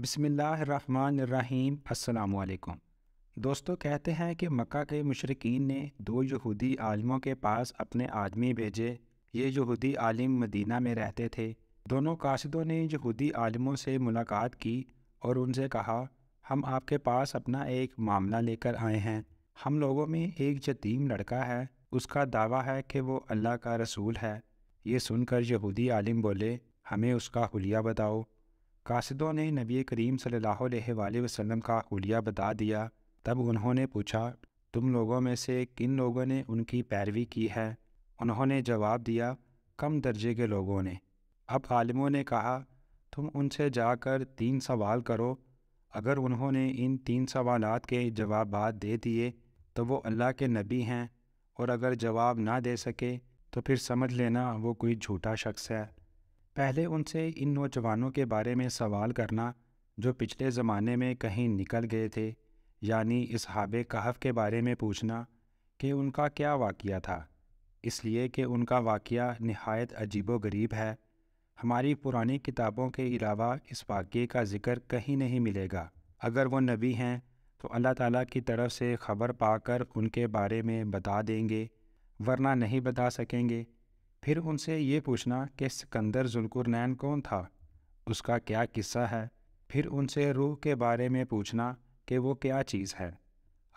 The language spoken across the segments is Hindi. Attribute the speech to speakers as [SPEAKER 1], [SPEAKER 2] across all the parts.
[SPEAKER 1] बसमीम् अल्लाम दोस्तों कहते हैं कि मक्का के मशरकिन ने दो यहूदी आलमों के पास अपने आदमी भेजे ये यहूदी आलिम मदीना में रहते थे दोनों काशदों ने यहूदी आलमों से मुलाकात की और उनसे कहा हम आपके पास अपना एक मामला लेकर आए हैं हम लोगों में एक जतीम लड़का है उसका दावा है कि वो अल्लाह का रसूल है ये सुनकर यहूदी आलिम बोले हमें उसका हलिया बताओ कासदों ने नबी करीम सल्लल्लाहु अलैहि वसल्लम का हुलिया बता दिया तब उन्होंने पूछा तुम लोगों में से किन लोगों ने उनकी पैरवी की है उन्होंने जवाब दिया कम दर्जे के लोगों ने अब आलिमों ने कहा तुम उनसे जाकर तीन सवाल करो अगर उन्होंने इन तीन सवाल के जवाब दे दिए तो वो अल्लाह के नबी हैं और अगर जवाब ना दे सके तो फिर समझ लेना वो कोई झूठा शख्स है पहले उनसे इन नौजवानों के बारे में सवाल करना जो पिछले ज़माने में कहीं निकल गए थे यानी इसहाब कहफ के बारे में पूछना कि उनका क्या वाक़ था इसलिए कि उनका वाक़ नहायत अजीब गरीब है हमारी पुरानी किताबों के अलावा इस वाक़े का ज़िक्र कहीं नहीं मिलेगा अगर वो नबी हैं तो अल्लाह ताला की तरफ से ख़बर पाकर उनके बारे में बता देंगे वरना नहीं बता सकेंगे फिर उनसे ये पूछना कि सिकंदर जुलकुरनैन कौन था उसका क्या किस्सा है फिर उनसे रूह के बारे में पूछना कि वो क्या चीज़ है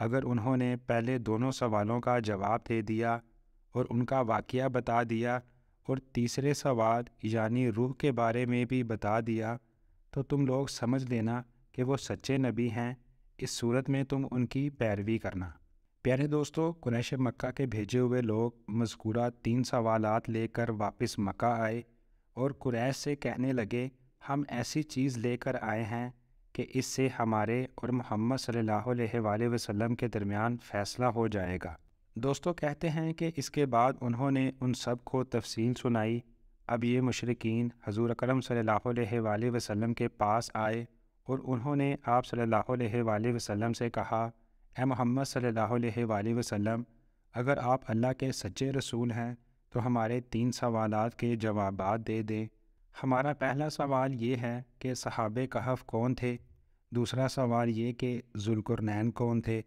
[SPEAKER 1] अगर उन्होंने पहले दोनों सवालों का जवाब दे दिया और उनका वाक़ बता दिया और तीसरे सवाल यानी रूह के बारे में भी बता दिया तो तुम लोग समझ लेना कि वो सच्चे नबी हैं इस सूरत में तुम उनकी पैरवी करना प्यारे दोस्तों कुरैश मक्का के भेजे हुए लोग मजकूरा तीन सवाल लेकर वापस मक्का आए और कुरैश से कहने लगे हम ऐसी चीज़ लेकर आए हैं कि इससे हमारे और मोहम्मद सल्लल्लाहु अलैहि वसल्लम के दरमियान फ़ैसला हो जाएगा दोस्तों कहते हैं कि इसके बाद उन्होंने उन सब को तफसील सुनाई अब ये मशरकिन हजूर अकरम सल्ला वसम के पास आए और उन्होंने आप सल्ला वसलम से कहा ए मोहम्मद सल्ला वसम अगर आप अल्लाह के सच्चे रसूल हैं तो हमारे तीन सवाल के जवाब दे दें हमारा पहला सवाल ये है कि सहाब कहफ़ कौन थे दूसरा सवाल ये कि जुलकुरनैन कौन थे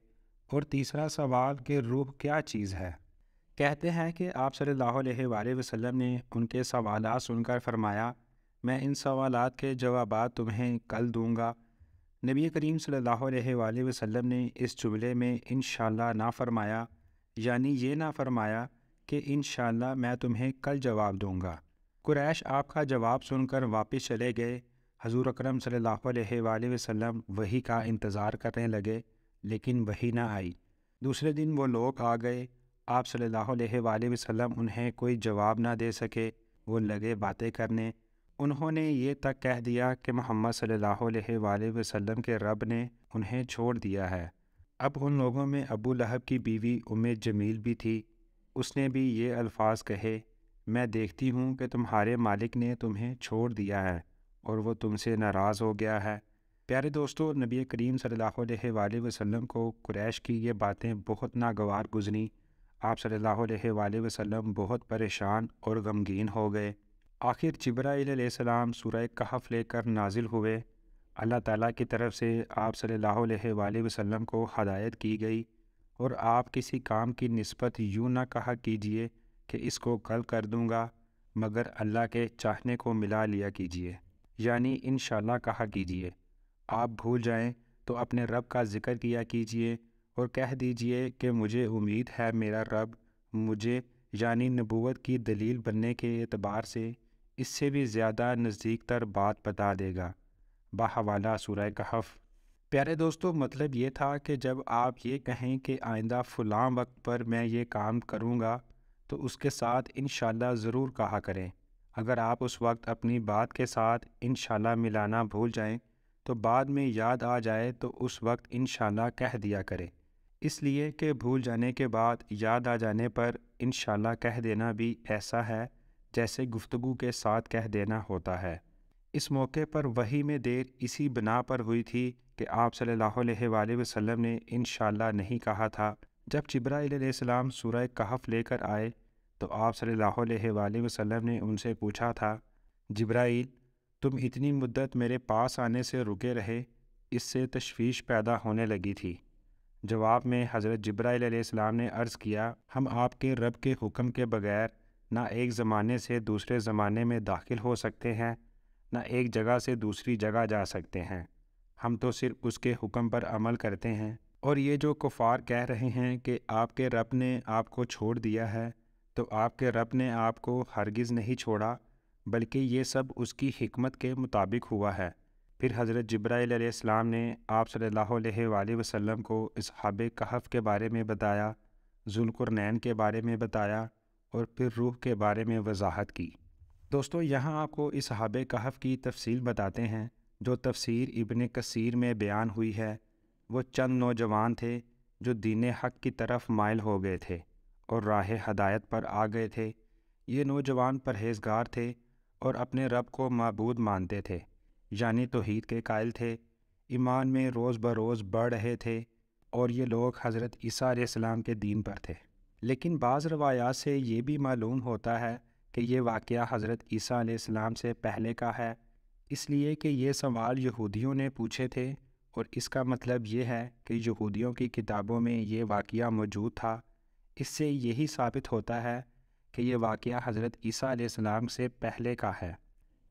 [SPEAKER 1] और तीसरा सवाल कि रूह क्या चीज़ है कहते हैं कि आप सल्ला वसलम ने उनके सवाल सुनकर फरमाया मैं इन सवाल के जवाब तुम्हें कल दूँगा नबी करीम सल्लल्लाहु अलैहि वसल्लम ने इस जुमले में इन ना फरमाया यानी ये ना फरमाया कि इन मैं तुम्हें कल जवाब दूँगा कुरैश आपका जवाब सुनकर वापस चले गए हजूर अक्रम सल्लल्लाहु वसम वही का इंतज़ार करने लगे लेकिन वही ना आई दूसरे दिन वो लोग आ गए आप सल्लल्लाहु अलैहि वसल्लम उन्हें कोई जवाब ना दे सके वो लगे बातें करने उन्होंने ये तक कह दिया कि मोहम्मद सल्ला वसम के रब ने उन्हें छोड़ दिया है अब उन लोगों में अबू लहब की बीवी उम्म जमील भी थी उसने भी ये अल्फाज कहे मैं देखती हूँ कि तुम्हारे मालिक ने तुम्हें छोड़ दिया है और वो तुमसे नाराज़ हो गया है प्यारे दोस्तों नबी करीम सल्ला वसम को क्रैश की ये बातें बहुत नागवार गुजरी आप सल्ला वसम बहुत परेशान और गमगीन हो गए आखिर जब्राईसम सूर्य कहफ़ लेकर नाजिल हुए अल्लाह ताला की तरफ से आप सल्ला वसम को हदायत की गई और आप किसी काम की नस्बत यूँ ना कहा कीजिए कि इसको कल कर दूँगा मगर अल्लाह के चाहने को मिला लिया कीजिए यानी इन कहा कीजिए आप भूल जाएं तो अपने रब का ज़िक्र किया कीजिए और कह दीजिए कि मुझे उम्मीद है मेरा रब मुझे यानी नबूत की दलील बनने के अतबार से इससे भी ज़्यादा नज़दीक तर बात बता देगा बाहवाला सूर्य कहफ प्यारे दोस्तों मतलब ये था कि जब आप ये कहें कि आइंदा फ़लाँ वक्त पर मैं ये काम करूँगा तो उसके साथ इन ज़रूर कहा करें अगर आप उस वक्त अपनी बात के साथ इन मिलाना भूल जाएं तो बाद में याद आ जाए तो उस वक्त इन कह दिया करें इसलिए कि भूल जाने के बाद याद आ जाने पर इन कह देना भी ऐसा है जैसे गुफ्तगु के साथ कह देना होता है इस मौके पर वही में देर इसी बिना पर हुई थी कि आप सल्लल्लाहु अलैहि वसल्लम ने इन नहीं कहा था जब चिब्राम सूरह कहफ लेकर आए तो आप सल्लल्लाहु अलैहि वसल्लम ने उनसे पूछा था जिब्राइल तुम इतनी मुद्दत मेरे पास आने से रुके रहे इससे तशवीश पैदा होने लगी थी जवाब में हज़रत जब्राईसम ने अर्ज़ किया हम आपके रब के हुक्म के बगैर ना एक ज़माने से दूसरे ज़माने में दाखिल हो सकते हैं ना एक जगह से दूसरी जगह जा सकते हैं हम तो सिर्फ उसके हुक्म पर अमल करते हैं और ये जो कुफार कह रहे हैं कि आपके रब ने आपको छोड़ दिया है तो आपके रब ने आपको हरगिज़ नहीं छोड़ा बल्कि ये सब उसकी हिकमत के मुताबिक हुआ है फिर हज़रत जब्राईसम ने आप सल्लल्लाहु अलैहि वसल्लम को इसहाब कहफ़ के बारे में बताया जुलकुरनैन के बारे में बताया और फिर रूह के बारे में वजाहत की दोस्तों यहाँ आपको इस हाब कहफ की तफसील बताते हैं जो तफसीर इबन कसीर में बयान हुई है वो चंद नौजवान थे जो दीन हक की तरफ मायल हो गए थे और राह हदायत पर आ गए थे ये नौजवान परहेजगार थे और अपने रब को मबूद मानते थे यानी तोहद के कायल थे ईमान में रोज़ बरोज़ बढ़ रहे थे और ये लोग हज़रत ईसा के दीन पर थे लेकिन बाज़ रवायात से ये भी मालूम होता है कि ये वाक़ हज़रत ईसा से पहले का है इसलिए कि ये सवाल यहूदियों ने पूछे थे और इसका मतलब ये है कि यहूदियों की किताबों में ये वाक़ मौजूद था इससे यही साबित होता है कि यह वाक़ हज़रत ईसा से पहले का है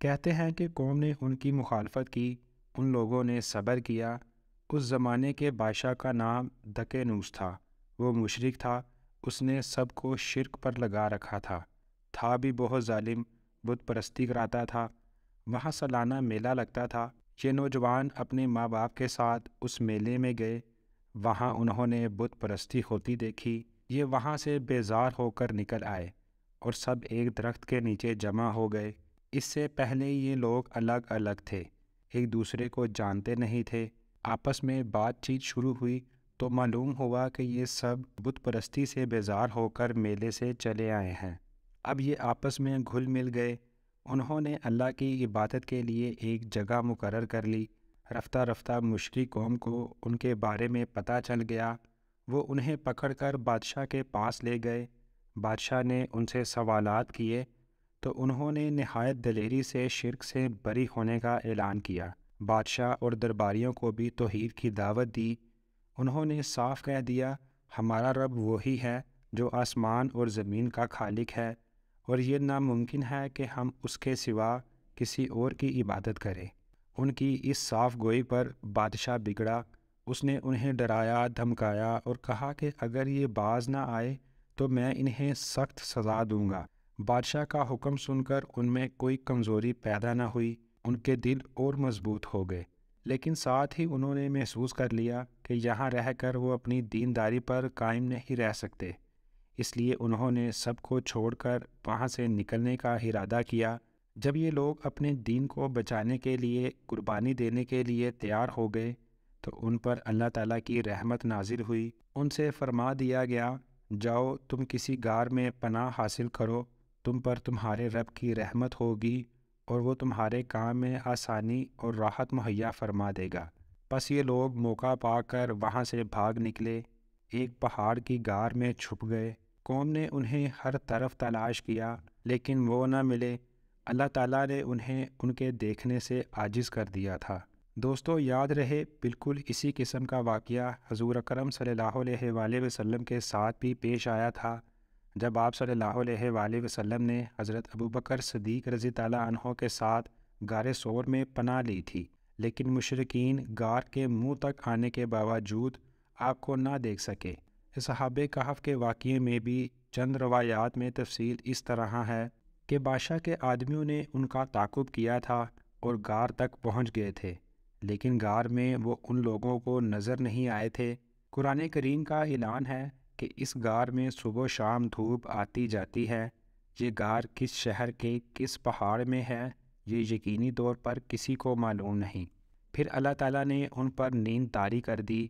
[SPEAKER 1] कहते हैं कि कौम ने उनकी मुखालफत की उन लोगों ने सब्र किया उस ज़माने के बादशाह का नाम दकेनूस था वो मुशरक था उसने सबको शिरक पर लगा रखा था था भी बहुत ालिम बुत परस्ती कराता था वहाँ सालाना मेला लगता था ये नौजवान अपने माँ बाप के साथ उस मेले में गए वहाँ उन्होंने बुत परस्ती होती देखी ये वहाँ से बेजार होकर निकल आए और सब एक दरख्त के नीचे जमा हो गए इससे पहले ये लोग अलग अलग थे एक दूसरे को जानते नहीं थे आपस में बातचीत शुरू हुई तो मालूम हुआ कि ये सब बुत परस्ती से बेजार होकर मेले से चले आए हैं अब ये आपस में घुल मिल गए उन्होंने अल्लाह की इबादत के लिए एक जगह मुकर कर ली रफ्ता रफ्ता मुशरी कौम को उनके बारे में पता चल गया वो उन्हें पकड़कर बादशाह के पास ले गए बादशाह ने उनसे सवालात किए तो उन्होंने नहायत दलेरी से शिरक से बरी होने का ऐलान किया बादशाह और दरबारियों को भी तोहर की दावत दी उन्होंने साफ कह दिया हमारा रब वही है जो आसमान और ज़मीन का खालिक है और ये नामुमकिन है कि हम उसके सिवा किसी और की इबादत करें उनकी इस साफ गोई पर बादशाह बिगड़ा उसने उन्हें डराया धमकाया और कहा कि अगर ये बाज ना आए तो मैं इन्हें सख्त सज़ा दूंगा बादशाह का हुक्म सुनकर उनमें कोई कमज़ोरी पैदा न हुई उनके दिल और मजबूत हो गए लेकिन साथ ही उन्होंने महसूस कर लिया कि यहाँ रहकर वो अपनी दीनदारी पर कायम नहीं रह सकते इसलिए उन्होंने सब को छोड़कर वहाँ से निकलने का इरादा किया जब ये लोग अपने दीन को बचाने के लिए कुर्बानी देने के लिए तैयार हो गए तो उन पर अल्लाह ताला की रहमत नाजिल हुई उनसे फरमा दिया गया जाओ तुम किसी गार में पनाह हासिल करो तुम पर तुम्हारे रब की रहमत होगी और वो तुम्हारे काम में आसानी और राहत मुहैया फरमा देगा बस ये लोग मौका पाकर वहाँ से भाग निकले एक पहाड़ की गार में छुप गए कौम ने उन्हें हर तरफ तलाश किया लेकिन वो न मिले अल्लाह ताला ने उन्हें उनके देखने से आजिज़ कर दिया था दोस्तों याद रहे बिल्कुल इसी किस्म का वाक़ हजूर अक्रम सल्लल्लाहु वसम के साथ भी पेश आया था जब आप सल्लल्लाहु अलैहि वसल्लम ने हज़रत अबू बकर सदीक रज़ी तहों के साथ गार शोर में पनाह ली थी लेकिन मुशरकिन गार के मुंह तक आने के बावजूद आपको ना देख सके इसहाब कहफ के वाक़े में भी चंद रवायात में तफसील इस तरह है कि बादशाह के आदमियों ने उनका ताकुब किया था और गार तक पहुँच गए थे लेकिन गार में वो उन लोगों को नज़र नहीं आए थे कुरान करीम का ऐलान है कि इस गार में सुबह शाम धूप आती जाती है ये गार किस शहर के किस पहाड़ में है ये यकीनी तौर पर किसी को मालूम नहीं फिर अल्लाह ताला ने उन पर नींद तारी कर दी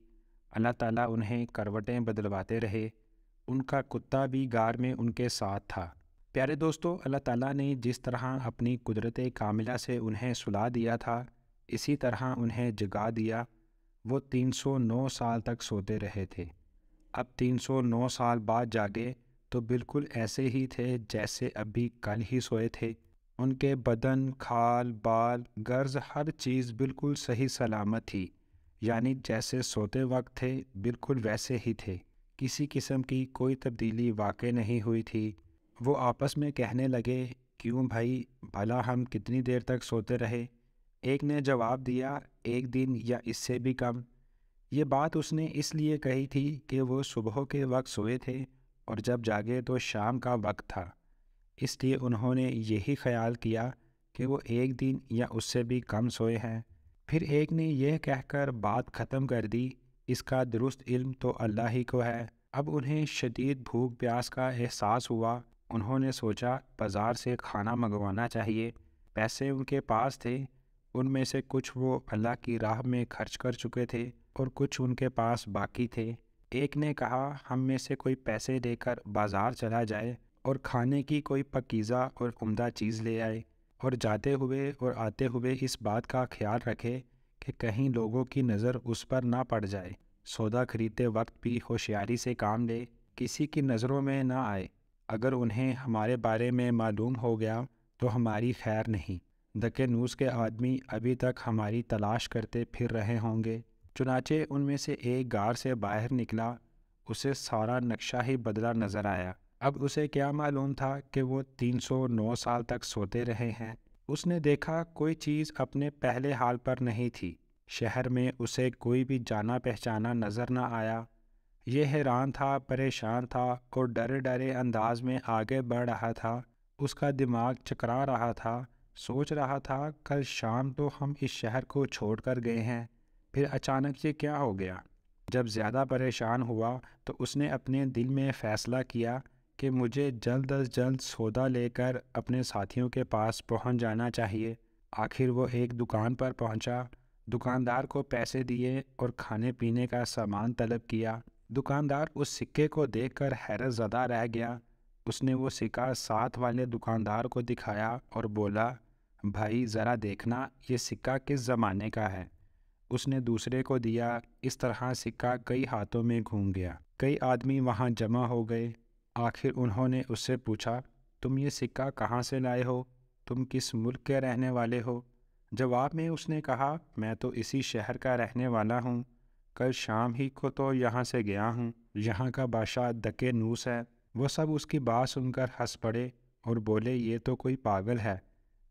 [SPEAKER 1] अल्लाह ताला उन्हें करवटें बदलवाते रहे उनका कुत्ता भी गार में उनके साथ था प्यारे दोस्तों अल्लाह ताला ने जिस तरह अपनी कुदरत कामिला से उन्हें सुला दिया था इसी तरह उन्हें जगा दिया वो 309 साल तक सोते रहे थे अब 309 साल बाद जागे तो बिल्कुल ऐसे ही थे जैसे अभी कल ही सोए थे उनके बदन खाल बाल गर्ज हर चीज़ बिल्कुल सही सलामत थी यानी जैसे सोते वक्त थे बिल्कुल वैसे ही थे किसी किस्म की कोई तब्दीली वाक़ नहीं हुई थी वो आपस में कहने लगे क्यों भाई भला हम कितनी देर तक सोते रहे एक ने जवाब दिया एक दिन या इससे भी कम ये बात उसने इसलिए कही थी कि वो सुबह के वक्त सोए थे और जब जागे तो शाम का वक्त था इसलिए उन्होंने यही ख्याल किया कि वो एक दिन या उससे भी कम सोए हैं फिर एक ने यह कहकर बात ख़त्म कर दी इसका दुरुस्त इल्म तो अल्लाह ही को है अब उन्हें शदीद भूख प्यास का एहसास हुआ उन्होंने सोचा बाज़ार से खाना मंगवाना चाहिए पैसे उनके पास थे उनमें से कुछ वो अल्लाह की राह में खर्च कर चुके थे और कुछ उनके पास बाकी थे एक ने कहा हम में से कोई पैसे देकर बाज़ार चला जाए और खाने की कोई पकीज़ा और उम्दा चीज़ ले आए और जाते हुए और आते हुए इस बात का ख्याल रखे कि कहीं लोगों की नज़र उस पर ना पड़ जाए सौदा खरीदते वक्त भी होशियारी से काम ले किसी की नज़रों में ना आए अगर उन्हें हमारे बारे में मालूम हो गया तो हमारी खैर नहीं द के न्यूज़ के आदमी अभी तक हमारी तलाश करते फिर रहे होंगे चुनाचे उनमें से एक गार से बाहर निकला उसे सारा नक्शा ही बदला नज़र आया अब उसे क्या मालूम था कि वो 309 साल तक सोते रहे हैं उसने देखा कोई चीज़ अपने पहले हाल पर नहीं थी शहर में उसे कोई भी जाना पहचाना नज़र ना आया ये हैरान था परेशान था और डरे डरे अंदाज में आगे बढ़ रहा था उसका दिमाग चकरा रहा था सोच रहा था कल शाम तो हम इस शहर को छोड़कर गए हैं फिर अचानक ये क्या हो गया जब ज़्यादा परेशान हुआ तो उसने अपने दिल में फ़ैसला किया कि मुझे जल्द अज जल्द सौदा लेकर अपने साथियों के पास पहुंच जाना चाहिए आखिर वो एक दुकान पर पहुंचा, दुकानदार को पैसे दिए और खाने पीने का सामान तलब किया दुकानदार उस सिक्के को देखकर हैरत ज़दा रह गया उसने वो सिक्का साथ वाले दुकानदार को दिखाया और बोला भाई ज़रा देखना ये सिक्का किस ज़माने का है उसने दूसरे को दिया इस तरह सिक्का कई हाथों में घूम गया कई आदमी वहाँ जमा हो गए आखिर उन्होंने उससे पूछा तुम ये सिक्का कहाँ से लाए हो तुम किस मुल्क के रहने वाले हो जवाब में उसने कहा मैं तो इसी शहर का रहने वाला हूँ कल शाम ही को तो यहाँ से गया हूँ यहाँ का बादशाह दके नूस है वो सब उसकी बात सुनकर हंस पड़े और बोले ये तो कोई पागल है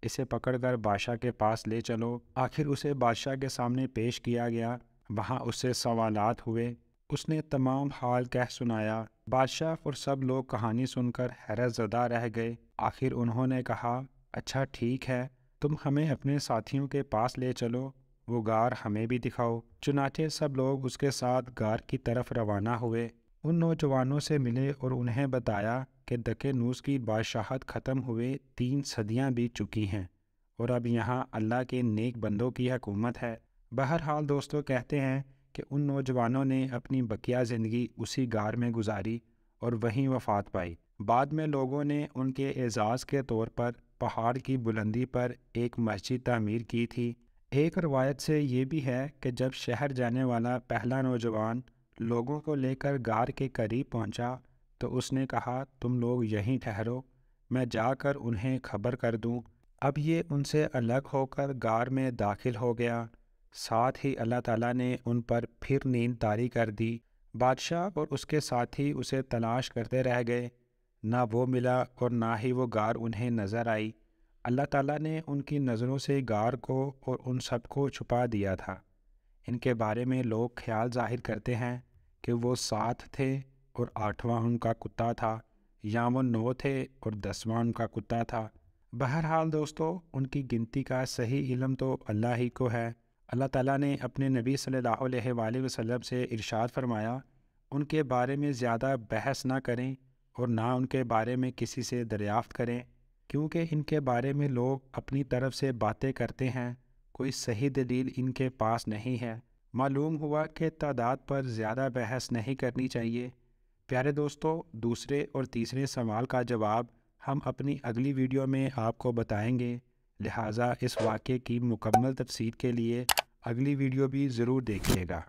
[SPEAKER 1] इसे पकड़कर बादशाह के पास ले चलो आखिर उसे बादशाह के सामने पेश किया गया वहाँ उससे सवालात हुए उसने तमाम हाल कह सुनाया बादशाह और सब लोग कहानी सुनकर हैरत ज़दा रह गए आखिर उन्होंने कहा अच्छा ठीक है तुम हमें अपने साथियों के पास ले चलो वो गार हमें भी दिखाओ चुनाचे सब लोग उसके साथ गार की तरफ रवाना हुए उन नौजवानों से मिले और उन्हें बताया कि दकेनूस की बादशाहत ख़त्म हुए तीन सदियां बीत चुकी हैं और अब यहाँ अल्लाह के नेक बंदों की हकूमत है बहरहाल दोस्तों कहते हैं कि उन नौजवानों ने अपनी बकिया ज़िंदगी उसी गार में गुजारी और वहीं वफात पाई बाद में लोगों ने उनके एजाज़ के तौर पर पहाड़ की बुलंदी पर एक मस्जिद तमीर की थी एक रवायत से ये भी है कि जब शहर जाने वाला पहला नौजवान लोगों को लेकर गार के करीब पहुंचा तो उसने कहा तुम लोग यहीं ठहरो मैं जाकर उन्हें खबर कर दूं। अब ये उनसे अलग होकर गार में दाखिल हो गया साथ ही अल्लाह ताला ने उन पर फिर नींद तारी कर दी बादशाह और उसके साथी उसे तलाश करते रह गए ना वो मिला और ना ही वो गार उन्हें नज़र आई अल्लाह ताला ने उनकी नज़रों से गार को और उन सबको छुपा दिया था इनके बारे में लोग ख्याल जाहिर करते हैं कि वो साथ थे और आठवां उनका कुत्ता था या वो नौ थे और दसवां उनका कुत्ता था बहरहाल दोस्तों उनकी गिनती का सही इलम तो अल्लाह ही को है अल्लाह ताला ने अपने नबी सल्लल्लाहु अलैहि वसल्लम से इरशाद फरमाया उनके बारे में ज़्यादा बहस ना करें और ना उनके बारे में किसी से दरियाफ़त करें क्योंकि इनके बारे में लोग अपनी तरफ से बातें करते हैं कोई सही दलील इनके पास नहीं है मालूम हुआ कि तादाद पर ज़्यादा बहस नहीं करनी चाहिए प्यारे दोस्तों दूसरे और तीसरे सवाल का जवाब हम अपनी अगली वीडियो में आपको बताएंगे लिहाजा इस वाक़े की मुकम्मल तफसीर के लिए अगली वीडियो भी ज़रूर देखिएगा